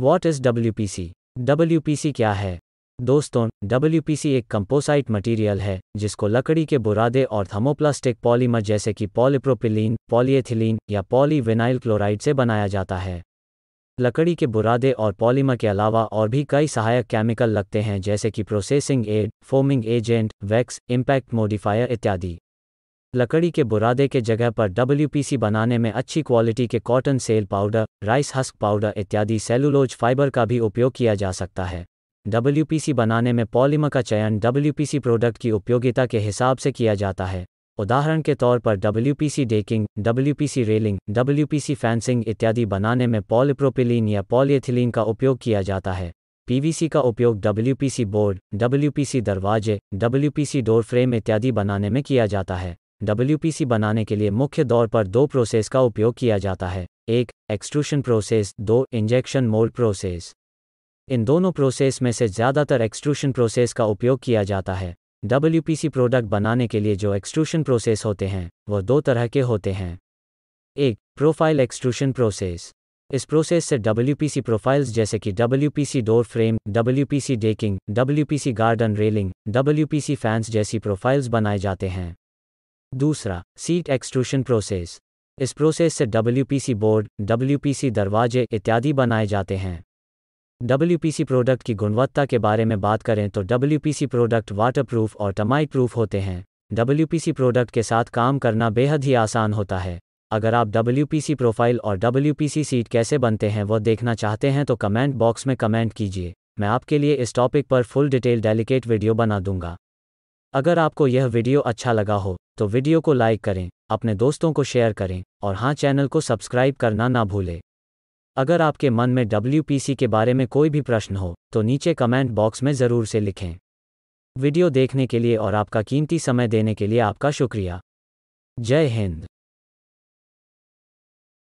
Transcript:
what is W P C W P C क्या है दोस्तों डब्ल्यू पी सी एक कंपोसाइट मटीरियल है जिसको लकड़ी के बुरादे और थर्मोप्लास्टिक पॉलीमर जैसे कि पॉलीप्रोपिलीन पॉलीएथिलीन या पॉलीविनाइल क्लोराइड से बनाया जाता है लकड़ी के बुरादे और पॉलीमर के अलावा और भी कई सहायक केमिकल लगते हैं जैसे कि processing aid foaming agent wax impact modifier इत्यादि लकड़ी के बुरादे के जगह पर डब्ल्यूपीसी बनाने में अच्छी क्वालिटी के cotton cell powder rice husk powder इत्यादि सेलुलोज फाइबर का भी उपयोग किया जा सकता है डब्ल्यूपीसी बनाने में पॉलीमर का चयन डब्ल्यूपीसी प्रोडक्ट की उपयोगिता के हिसाब से किया जाता है उदाहरण के तौर पर WPC decking WPC railing WPC fencing इत्यादि बनाने में पॉलीप्रोपिलीन या पॉलीएथिलीन का उपयोग किया जाता है पीवीसी का उपयोग डब्ल्यूपीसी बोर्ड डब्ल्यूपीसी दरवाजे डब्ल्यूपीसी डोर फ्रेम इत्यादि बनाने में किया जाता है डब्ल्यूपीसी बनाने के लिए मुख्य तौर पर दो प्रोसेस का उपयोग किया जाता है एक एक्सट्रूशन प्रोसेस दो इंजेक्शन मोल्ड प्रोसेस इन दोनों प्रोसेस में से ज़्यादातर एक्सट्रूशन प्रोसेस का उपयोग किया जाता है डब्ल्यूपीसी प्रोडक्ट बनाने के लिए जो एक्सट्रूशन प्रोसेस होते हैं वह दो तरह के होते हैं एक प्रोफाइल एक्सट्रूशन प्रोसेस इस प्रोसेस से डब्ल्यूपीसी प्रोफाइल्स जैसे कि WPC door frame WPC decking WPC garden railing WPC fence जैसी प्रोफाइल्स बनाए जाते हैं दूसरा सीट एक्सट्रूशन प्रोसेस इस प्रोसेस से डब्ल्यू बोर्ड डब्ल्यू दरवाजे इत्यादि बनाए जाते हैं डब्ल्यू प्रोडक्ट की गुणवत्ता के बारे में बात करें तो डब्ल्यू प्रोडक्ट वाटरप्रूफ और टमाइट प्रूफ होते हैं डब्ल्यू प्रोडक्ट के साथ काम करना बेहद ही आसान होता है अगर आप डब्ल्यू प्रोफाइल और डब्ल्यू सीट कैसे बनते हैं वह देखना चाहते हैं तो कमेंट बॉक्स में कमेंट कीजिए मैं आपके लिए इस टॉपिक पर फुल डिटेल डेलिकेट वीडियो बना दूंगा अगर आपको यह वीडियो अच्छा लगा हो तो वीडियो को लाइक करें अपने दोस्तों को शेयर करें और हाँ चैनल को सब्सक्राइब करना ना भूलें अगर आपके मन में डब्ल्यू के बारे में कोई भी प्रश्न हो तो नीचे कमेंट बॉक्स में ज़रूर से लिखें वीडियो देखने के लिए और आपका कीमती समय देने के लिए आपका शुक्रिया जय हिंद